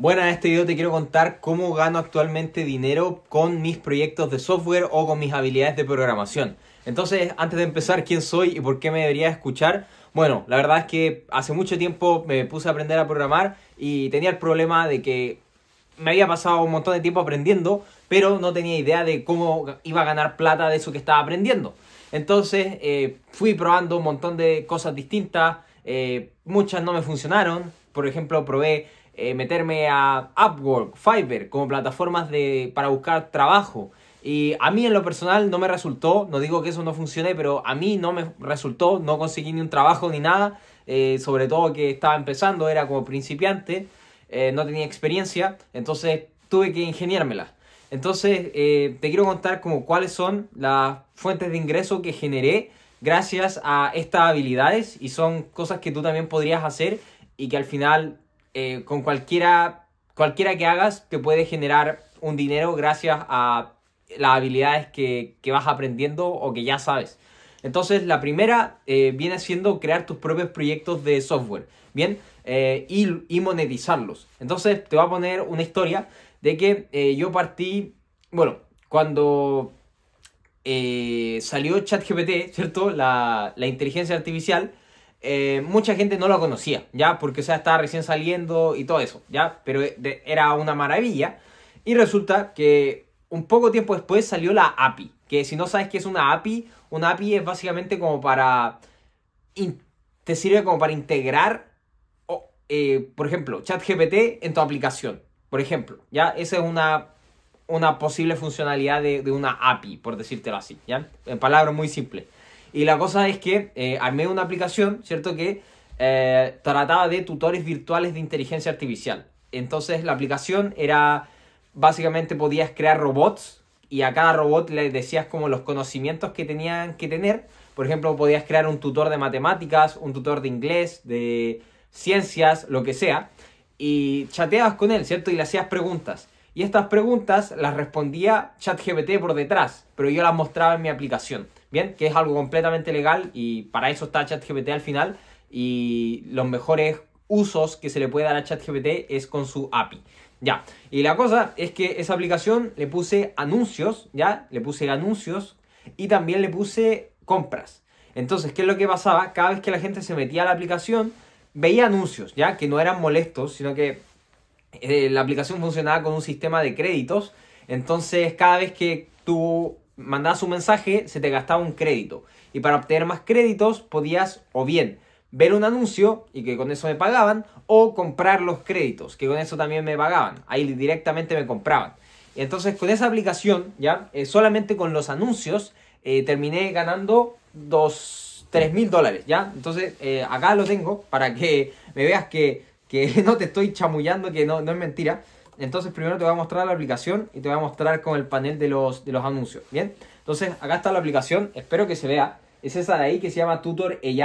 Bueno, en este video te quiero contar cómo gano actualmente dinero con mis proyectos de software o con mis habilidades de programación. Entonces, antes de empezar, ¿quién soy y por qué me debería escuchar? Bueno, la verdad es que hace mucho tiempo me puse a aprender a programar y tenía el problema de que me había pasado un montón de tiempo aprendiendo, pero no tenía idea de cómo iba a ganar plata de eso que estaba aprendiendo. Entonces eh, fui probando un montón de cosas distintas, eh, muchas no me funcionaron, por ejemplo probé eh, meterme a Upwork, Fiverr como plataformas para buscar trabajo. Y a mí en lo personal no me resultó, no digo que eso no funcione, pero a mí no me resultó, no conseguí ni un trabajo ni nada, eh, sobre todo que estaba empezando, era como principiante, eh, no tenía experiencia, entonces tuve que ingeniármela. Entonces te quiero contar como cuáles son las fuentes de ingreso que generé gracias a estas habilidades y son cosas que tú también podrías hacer y que al final eh, con cualquiera, cualquiera que hagas te puede generar un dinero gracias a las habilidades que, vas aprendiendo o que ya sabes. Entonces, la primera eh, viene siendo crear tus propios proyectos de software, ¿bien? Eh, y, monetizarlos. Entonces, te voy a poner una historia de que yo partí, bueno, cuando salió ChatGPT, ¿cierto? La, la inteligencia artificial, eh, mucha gente no lo conocía, ¿ya? Porque, sea, estaba recién saliendo y todo eso, ¿ya? Pero era una maravilla. Y resulta que un poco tiempo después salió la API, que si no sabes qué es una API, una API es básicamente como para... te sirve como para integrar, o eh, por ejemplo, ChatGPT en tu aplicación, por ejemplo, ¿ya? Esa es una, una posible funcionalidad de, una API, por decírtelo así, ¿ya? En palabras muy simples. Y la cosa es que eh, armé una aplicación, ¿cierto? Que eh, trataba de tutores virtuales de inteligencia artificial. Entonces la aplicación era, básicamente podías crear robots y a cada robot le decías como los conocimientos que tenían que tener. Por ejemplo, podías crear un tutor de matemáticas, un tutor de inglés, de ciencias, lo que sea. Y chateabas con él, ¿cierto? Y le hacías preguntas. Y estas preguntas las respondía ChatGPT por detrás, pero yo las mostraba en mi aplicación. Bien, que es algo completamente legal y para eso está ChatGPT al final y los mejores usos que se le puede dar a ChatGPT es con su API. Ya, y la cosa es que esa aplicación le puse anuncios, ya, le puse anuncios y también le puse compras. Entonces, ¿qué es lo que pasaba? Cada vez que la gente se metía a la aplicación, veía anuncios, ya, que no eran molestos, sino que eh, la aplicación funcionaba con un sistema de créditos. Entonces, cada vez que tú mandabas un mensaje, se te gastaba un crédito. Y para obtener más créditos podías o bien ver un anuncio y que con eso me pagaban, o comprar los créditos, que con eso también me pagaban. Ahí directamente me compraban. Y entonces con esa aplicación, ya, eh, solamente con los anuncios, eh, terminé ganando dos, tres mil dólares, ¿ya? Entonces eh, acá lo tengo para que me veas que, no te estoy chamullando, que no, no es mentira. Entonces primero te voy a mostrar la aplicación y te voy a mostrar con el panel de los, de los anuncios. Bien, entonces acá está la aplicación, espero que se vea. Es esa de ahí que se llama Tutor AI,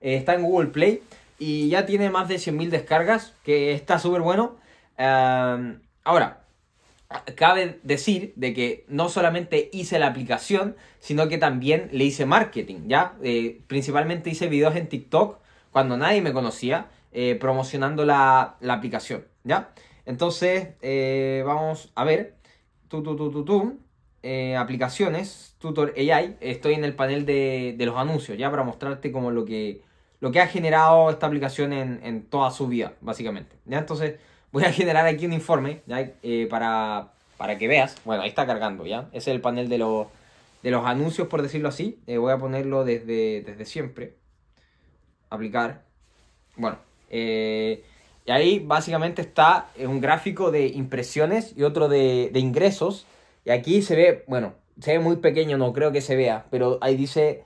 eh, está en Google Play y ya tiene más de 100.000 descargas, que está súper bueno. Em, ahora, cabe decir de que no solamente hice la aplicación, sino que también le hice marketing, ¿ya? Eh, principalmente hice videos en TikTok cuando nadie me conocía, eh, promocionando la, la aplicación, ¿ya? Entonces, eh, vamos a ver. Tú, eh, aplicaciones, Tutor AI. Estoy en el panel de, los anuncios, ya para mostrarte como lo que, lo que ha generado esta aplicación en, toda su vida, básicamente. ¿ya? Entonces, voy a generar aquí un informe eh, para, que veas. Bueno, ahí está cargando, ¿ya? es el panel de los, anuncios, por decirlo así. voy a ponerlo desde, desde siempre. Aplicar. Bueno, y ahí básicamente está un gráfico de impresiones y otro de, ingresos. Y aquí se ve, bueno, se ve muy pequeño, no creo que se vea, pero ahí dice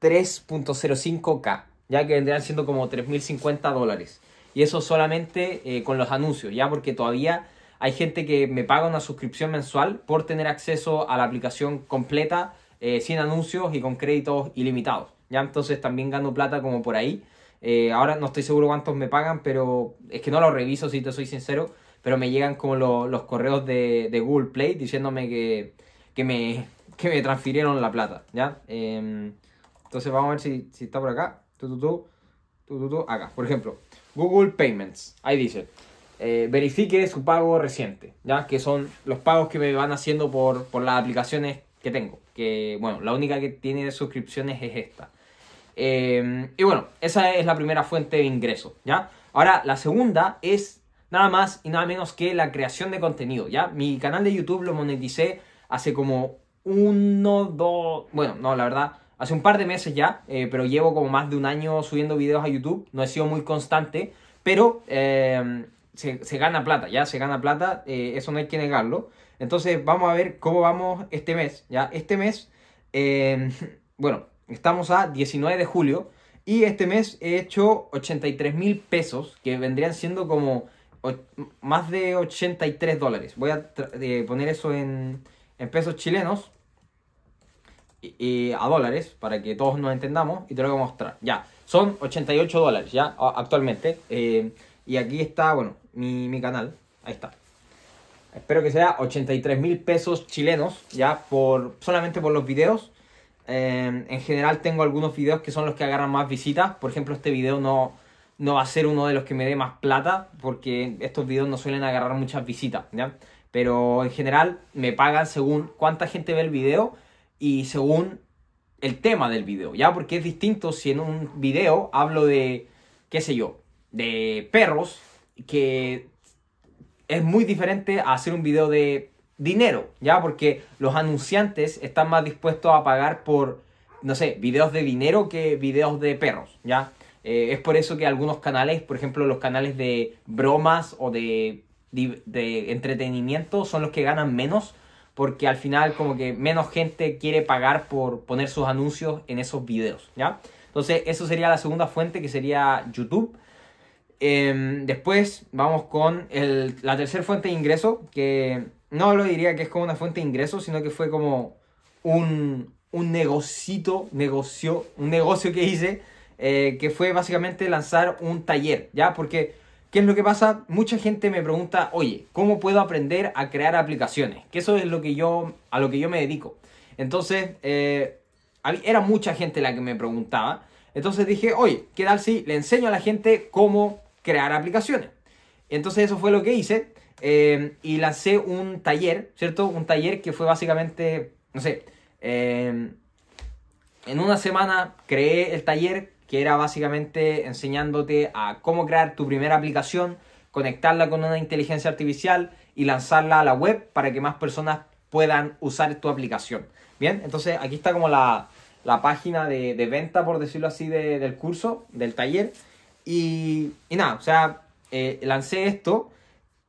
3.05K, ya que vendrían siendo como 3.050 dólares. Y eso solamente eh, con los anuncios, ya porque todavía hay gente que me paga una suscripción mensual por tener acceso a la aplicación completa, eh, sin anuncios y con créditos ilimitados. Ya entonces también gano plata como por ahí. Eh, ahora no estoy seguro cuántos me pagan, pero es que no lo reviso, si te soy sincero. Pero me llegan como los correos de, Google Play diciéndome que, me, me transfirieron la plata, ¿ya? Em, entonces vamos a ver si, está por acá. Tú, tú, tú, tú, tú, acá. Por ejemplo, Google Payments. Ahí dice, eh, verifique su pago reciente, ¿ya? Que son los pagos que me van haciendo por, por las aplicaciones que tengo. Que, bueno, la única que tiene suscripciones es esta. Eh, y bueno, esa es la primera fuente de ingreso, ¿ya? Ahora, la segunda es nada más y nada menos que la creación de contenido, ¿ya? Mi canal de YouTube lo moneticé hace como uno, dos, bueno, no, la verdad, hace un par de meses ya, eh, pero llevo como más de un año subiendo videos a YouTube, no he sido muy constante, pero eh, se, gana plata, ¿ya? Se gana plata, eso no hay que negarlo. Entonces vamos a ver cómo vamos este mes, ¿ya? Este mes, bueno, Estamos a 19 de julio y este mes he hecho 83 mil pesos, que vendrían siendo como más de 83 dólares. Voy a eh, poner eso en, pesos chilenos y, a dólares para que todos nos entendamos y te lo voy a mostrar. Ya, son 88 dólares ya actualmente. Eh, y aquí está, bueno, mi, canal. Ahí está. Espero que sea 83 mil pesos chilenos ya por solamente por los videos. Em, en general tengo algunos videos que son los que agarran más visitas. Por ejemplo, este video no, va a ser uno de los que me dé más plata porque estos videos no suelen agarrar muchas visitas. Pero en general me pagan según cuánta gente ve el video y según el tema del video. ¿ya? Porque es distinto si en un video hablo de, qué sé yo, de perros, que es muy diferente a hacer un video de dinero, ¿ya? Porque los anunciantes están más dispuestos a pagar por, no sé, videos de dinero que videos de perros, ¿ya? Eh, es por eso que algunos canales, por ejemplo, los canales de bromas o de, entretenimiento son los que ganan menos porque al final como que menos gente quiere pagar por poner sus anuncios en esos videos, ¿ya? Entonces, eso sería la segunda fuente que sería YouTube. Em, después vamos con la tercera fuente de ingreso, que no lo diría que es como una fuente de ingreso sino que fue como un, un negocito, negocio, un negocio que hice, eh, que fue básicamente lanzar un taller, ¿ya? Porque, ¿qué es lo que pasa? Mucha gente me pregunta, oye, ¿cómo puedo aprender a crear aplicaciones? Que eso es lo que yo, a lo que yo me dedico. Entonces, eh, era mucha gente la que me preguntaba. Entonces dije, oye, ¿qué tal si le enseño a la gente cómo crear aplicaciones? Entonces eso fue lo que hice. Em, y lancé un taller, ¿cierto? Un taller que fue básicamente, no sé, em, en una semana creé el taller que era básicamente enseñándote a cómo crear tu primera aplicación, conectarla con una inteligencia artificial y lanzarla a la web para que más personas puedan usar tu aplicación. Bien, entonces aquí está como la, página de, venta, por decirlo así, del curso, del taller. Y, nada, o sea, eh, lancé esto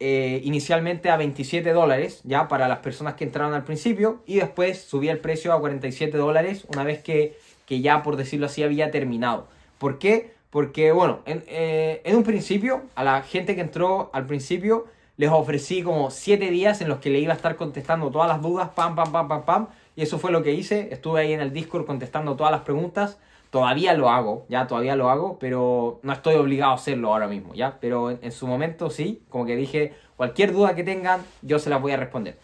eh, inicialmente a 27 dólares, ya para las personas que entraron al principio, y después subí el precio a 47 dólares una vez que, que ya, por decirlo así, había terminado. ¿Por qué? Porque, bueno, en, eh, un principio, a la gente que entró al principio, les ofrecí como 7 días en los que le iba a estar contestando todas las dudas, pam, pam, pam, pam, pam. Y eso fue lo que hice. Estuve ahí en el Discord contestando todas las preguntas. Todavía lo hago, ya todavía lo hago, pero no estoy obligado a hacerlo ahora mismo, ya. Pero en, su momento sí, como que dije, cualquier duda que tengan, yo se las voy a responder.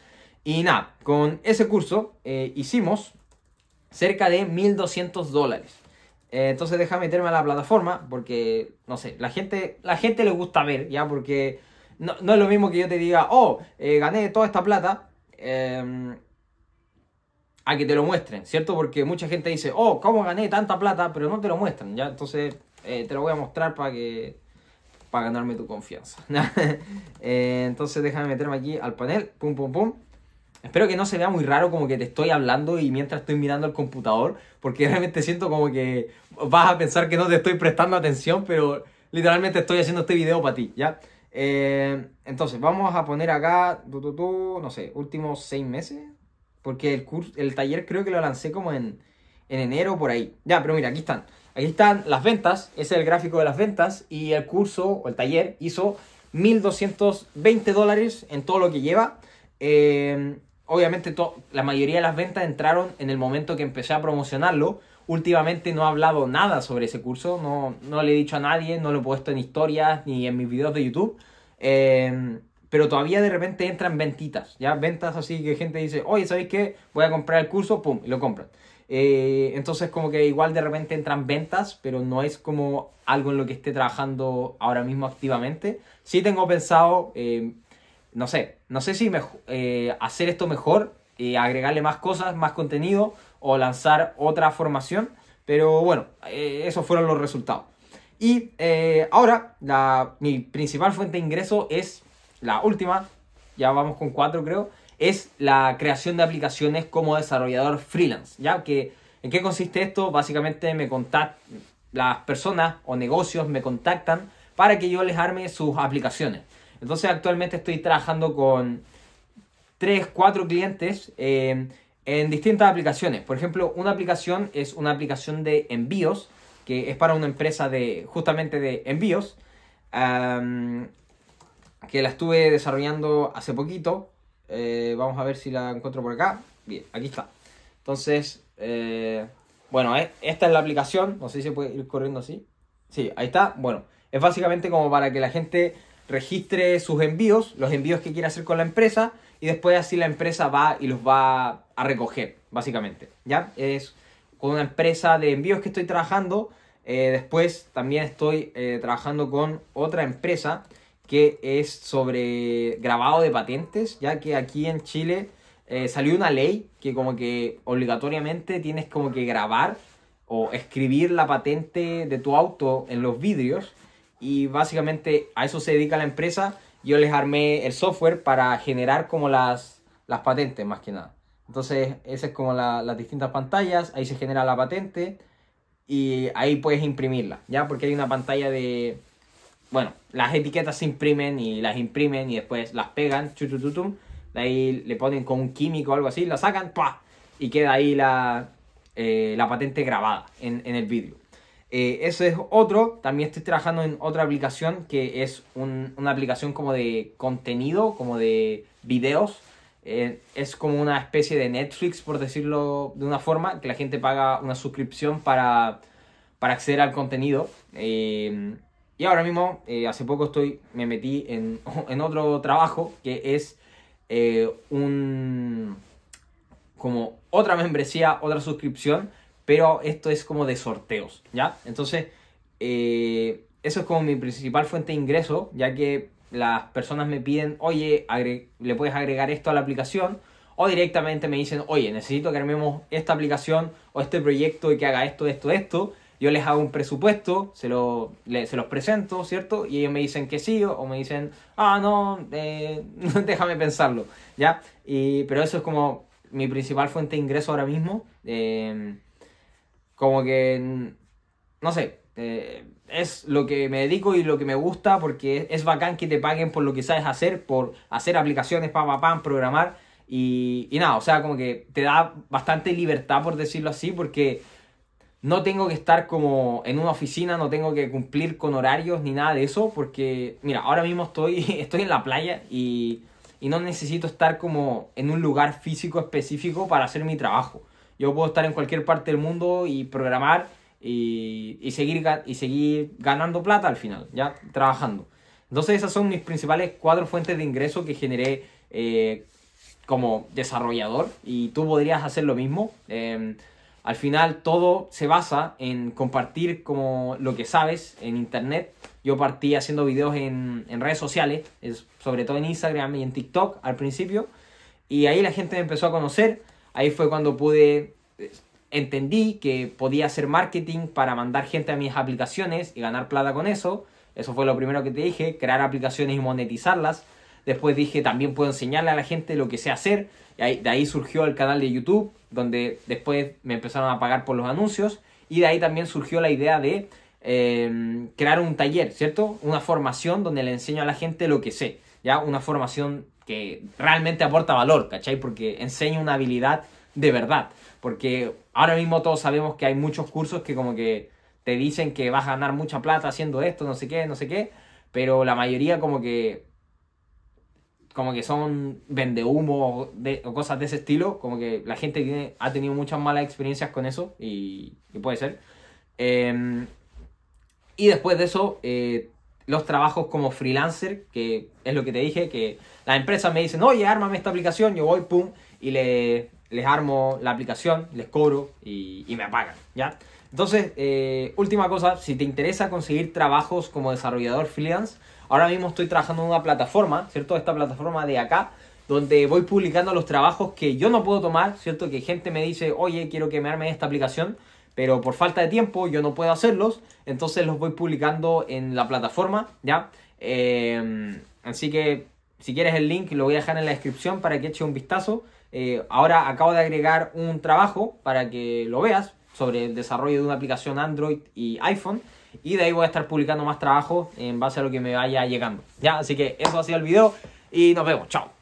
Y nada, con ese curso eh, hicimos cerca de 1200 dólares. Eh, entonces déjame meterme a la plataforma porque, no sé, la gente, la gente le gusta ver, ya, porque no, es lo mismo que yo te diga, oh, eh, gané toda esta plata. Em, a que te lo muestren, ¿cierto? Porque mucha gente dice, oh, ¿cómo gané tanta plata? Pero no te lo muestran, ¿ya? Entonces eh, te lo voy a mostrar para que para ganarme tu confianza. Eh, entonces déjame meterme aquí al panel, pum, pum, pum. Espero que no se vea muy raro como que te estoy hablando y mientras estoy mirando el computador, porque realmente siento como que vas a pensar que no te estoy prestando atención, pero literalmente estoy haciendo este video para ti, ¿ya? Eh, entonces, vamos a poner acá, tu, no sé, últimos seis meses, porque el, curso, el taller creo que lo lancé como en, en enero por ahí. Ya, pero mira, aquí están. Aquí están las ventas, ese es el gráfico de las ventas y el curso o el taller hizo 1.220 dólares en todo lo que lleva. Em, obviamente la mayoría de las ventas entraron en el momento que empecé a promocionarlo. Últimamente no he hablado nada sobre ese curso, no, no le he dicho a nadie, no lo he puesto en historias ni en mis videos de YouTube. Eh, pero todavía de repente entran ventitas, ¿ya? Ventas así que gente dice, oye, ¿sabéis qué? Voy a comprar el curso, pum, y lo compran. Eh, entonces como que igual de repente entran ventas, pero no es como algo en lo que esté trabajando ahora mismo activamente. Sí tengo pensado, eh, no sé, no sé si eh, hacer esto mejor, agregarle más cosas, más contenido o lanzar otra formación, pero bueno, esos fueron los resultados. Y ahora la, mi principal fuente de ingreso es la última, ya vamos con cuatro creo, es la creación de aplicaciones como desarrollador freelance. ¿ya? Que, ¿En qué consiste esto? Básicamente me las personas o negocios me contactan para que yo les arme sus aplicaciones. Entonces actualmente estoy trabajando con 3, 4 clientes eh, en distintas aplicaciones. Por ejemplo, una aplicación es una aplicación de envíos, que es para una empresa de justamente de envíos que la estuve desarrollando hace poquito. Eh, vamos a ver si la encuentro por acá. Bien, aquí está. Entonces, eh, bueno, eh, esta es la aplicación. No sé si se puede ir corriendo así. Sí, ahí está. Bueno, es básicamente como para que la gente registre sus envíos, los envíos que quiere hacer con la empresa, y después así la empresa va y los va a recoger, básicamente. ¿Ya? Es con una empresa de envíos que estoy trabajando. después también estoy trabajando con otra empresa que es sobre grabado de patentes, ya que aquí en Chile eh, salió una ley que como que obligatoriamente tienes como que grabar o escribir la patente de tu auto en los vidrios y básicamente a eso se dedica la empresa. Yo les armé el software para generar como las, las patentes más que nada. Entonces, esas es como las distintas pantallas, ahí se genera la patente y ahí puedes imprimirla, ¿ya? Porque hay una pantalla de, bueno, las etiquetas se imprimen y las imprimen y después las pegan, chutututum, de ahí le ponen con un químico o algo así, la sacan, pa Y queda ahí la, eh, patente grabada en, el vídeo. Eh, eso es otro, también estoy trabajando en otra aplicación que es una aplicación como de contenido, como de videos. Eh, es como una especie de Netflix, por decirlo de una forma, que la gente paga una suscripción para, para acceder al contenido. Y ahora mismo, eh, hace poco estoy, me metí en, otro trabajo que es eh, un como otra membresía, otra suscripción, pero esto es como de sorteos, ¿ya? Entonces, eh, eso es como mi principal fuente de ingreso, ya que las personas me piden, oye, le puedes agregar esto a la aplicación, o directamente me dicen, oye, necesito que armemos esta aplicación o este proyecto y que haga esto, esto, esto yo les hago un presupuesto, se, lo, le, se los presento, ¿cierto? Y ellos me dicen que sí, o, me dicen, ah, no, eh, déjame pensarlo, ¿ya? Y, pero eso es como mi principal fuente de ingreso ahora mismo. Em, como que, no sé, eh, es lo que me dedico y lo que me gusta, porque es bacán que te paguen por lo que sabes hacer, por hacer aplicaciones, pam, pam, programar. Y, y nada, o sea, como que te da bastante libertad, por decirlo así, porque no tengo que estar como en una oficina, no tengo que cumplir con horarios ni nada de eso, porque mira, ahora mismo estoy, estoy en la playa y, no necesito estar como en un lugar físico específico para hacer mi trabajo. Yo puedo estar en cualquier parte del mundo y programar y, seguir, y seguir ganando plata al final, ya trabajando. Entonces esas son mis principales cuatro fuentes de ingreso que generé eh, como desarrollador y tú podrías hacer lo mismo. Em, al final todo se basa en compartir como lo que sabes en internet. Yo partí haciendo videos en, redes sociales, sobre todo en Instagram y en TikTok al principio. Y ahí la gente me empezó a conocer. Ahí fue cuando pude, eh, entendí que podía hacer marketing para mandar gente a mis aplicaciones y ganar plata con eso. Eso fue lo primero que te dije, crear aplicaciones y monetizarlas. Después dije, también puedo enseñarle a la gente lo que sé hacer. Y de ahí surgió el canal de YouTube, donde después me empezaron a pagar por los anuncios. Y de ahí también surgió la idea de em, crear un taller, ¿cierto? Una formación donde le enseño a la gente lo que sé. Ya, una formación que realmente aporta valor, ¿cachai? Porque enseña una habilidad de verdad. Porque ahora mismo todos sabemos que hay muchos cursos que como que te dicen que vas a ganar mucha plata haciendo esto, no sé qué, no sé qué. Pero la mayoría como que como que son vendehumos de, o cosas de ese estilo, como que la gente ha tenido muchas malas experiencias con eso y, puede ser. Em, y después de eso, eh, los trabajos como freelancer, que es lo que te dije, que las empresas me dicen, oye, ármame esta aplicación, yo voy, pum, y les armo la aplicación, les cobro y, me pagan, ¿ya? Entonces, eh, última cosa, si te interesa conseguir trabajos como desarrollador freelance, Ahora mismo estoy trabajando en una plataforma, ¿cierto? Esta plataforma de acá, donde voy publicando los trabajos que yo no puedo tomar, ¿cierto? Que gente me dice, oye, quiero que me arme esta aplicación, pero por falta de tiempo yo no puedo hacerlos, entonces los voy publicando en la plataforma, ¿ya? Eh, así que si quieres el link lo voy a dejar en la descripción para que eche un vistazo. Eh, ahora acabo de agregar un trabajo para que lo veas sobre el desarrollo de una aplicación Android y iPhone y de ahí voy a estar publicando más trabajo en base a lo que me vaya llegando. Ya, así que eso ha sido el video y nos vemos. Chao.